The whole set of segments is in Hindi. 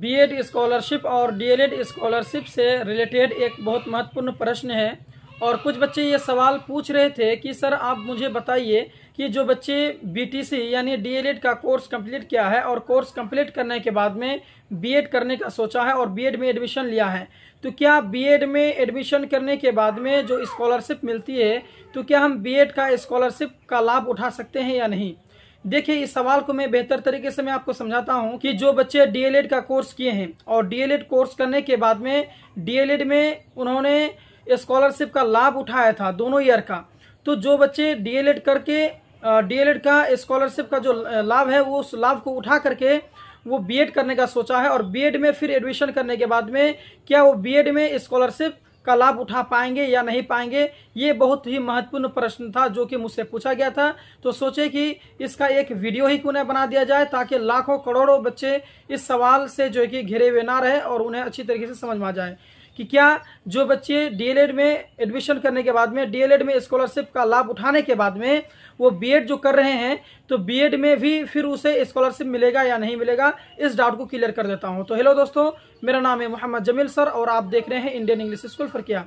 बीएड स्कॉलरशिप और डीएलएड स्कॉलरशिप से रिलेटेड एक बहुत महत्वपूर्ण प्रश्न है और कुछ बच्चे ये सवाल पूछ रहे थे कि सर आप मुझे बताइए कि जो बच्चे बीटीसी यानी डीएलएड का कोर्स कंप्लीट किया है और कोर्स कंप्लीट करने के बाद में बीएड करने का सोचा है और बीएड में एडमिशन लिया है तो क्या बीएड में एडमिशन करने के बाद में जो स्कॉलरशिप मिलती है तो क्या हम बीएड का स्कॉलरशिप का लाभ उठा सकते हैं या नहीं देखिए इस सवाल को मैं बेहतर तरीके से मैं आपको समझाता हूँ कि जो बच्चे डीएलएड का कोर्स किए हैं और डीएलएड कोर्स करने के बाद में डीएलएड में उन्होंने स्कॉलरशिप का लाभ उठाया था दोनों ईयर का तो जो बच्चे डीएलएड करके डीएलएड का स्कॉलरशिप का जो लाभ है वो उस लाभ को उठा करके वो बीएड करने का सोचा है और बी में फिर एडमिशन करने के बाद में क्या वो बी में स्कॉलरशिप का लाभ उठा पाएंगे या नहीं पाएंगे ये बहुत ही महत्वपूर्ण प्रश्न था जो कि मुझसे पूछा गया था तो सोचे कि इसका एक वीडियो ही क्यों बना दिया जाए ताकि लाखों करोड़ों बच्चे इस सवाल से जो है कि घिरे हुए ना रहे और उन्हें अच्छी तरीके से समझ में आ जाए कि क्या जो बच्चे डीएलएड में एडमिशन करने के बाद में डीएलएड में स्कॉलरशिप का लाभ उठाने के बाद में वो बीएड जो कर रहे हैं तो बीएड में भी फिर उसे स्कॉलरशिप मिलेगा या नहीं मिलेगा इस डाउट को क्लियर कर देता हूँ तो हेलो दोस्तों मेरा नाम है मोहम्मद जमील सर और आप देख रहे हैं इंडियन इंग्लिश स्कूल क्या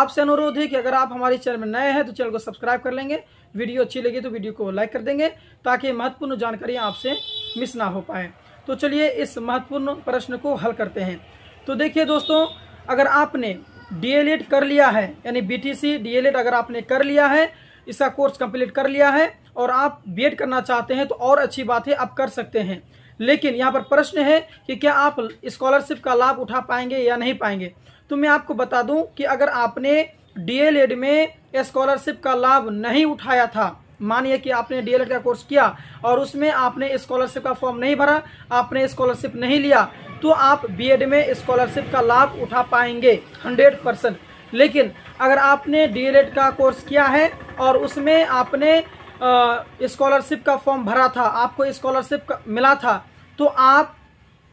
आपसे अनुरोध है कि अगर आप हमारे चैनल में नए हैं तो चैनल को सब्सक्राइब कर लेंगे वीडियो अच्छी लगी तो वीडियो को लाइक कर देंगे ताकि महत्वपूर्ण जानकारी आपसे मिस ना हो पाए तो चलिए इस महत्वपूर्ण प्रश्न को हल करते हैं तो देखिए दोस्तों अगर आपने डी कर लिया है यानी बी टी सी अगर आपने कर लिया है इसका कोर्स कंप्लीट कर लिया है और आप बी करना चाहते हैं तो और अच्छी बात है आप कर सकते हैं लेकिन यहाँ पर प्रश्न है कि क्या आप स्कॉलरशिप का लाभ उठा पाएंगे या नहीं पाएंगे तो मैं आपको बता दूं कि अगर आपने डी में स्कॉलरशिप का लाभ नहीं उठाया था मानिए कि आपने डीएलएड का कोर्स किया और उसमें आपने स्कॉलरशिप का फॉर्म नहीं भरा आपने स्कॉलरशिप नहीं लिया तो आप बीएड में स्कॉलरशिप का लाभ उठा पाएंगे हंड्रेड परसेंट लेकिन अगर आपने डीएलएड का कोर्स किया है और उसमें आपने स्कॉलरशिप का फॉर्म भरा था आपको स्कॉलरशिप मिला था तो आप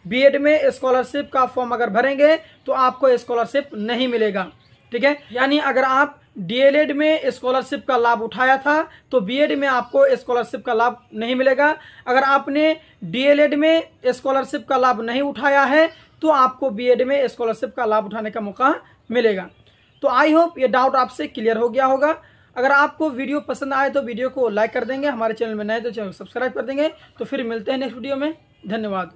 बीएड में स्कॉलरशिप का फॉर्म अगर भरेंगे तो आपको स्कॉलरशिप नहीं मिलेगा ठीक है यानी अगर आप डीएलएड में स्कॉलरशिप का लाभ उठाया था तो बीएड में आपको स्कॉलरशिप का लाभ नहीं मिलेगा अगर आपने डीएलएड में स्कॉलरशिप का लाभ नहीं उठाया है तो आपको बीएड में स्कॉलरशिप का लाभ उठाने का मौका मिलेगा तो आई होप ये डाउट आपसे क्लियर हो गया होगा अगर आपको वीडियो पसंद आए तो वीडियो को लाइक कर देंगे हमारे चैनल में नए तो चैनल सब्सक्राइब कर देंगे तो फिर मिलते हैं नेक्स्ट वीडियो में धन्यवाद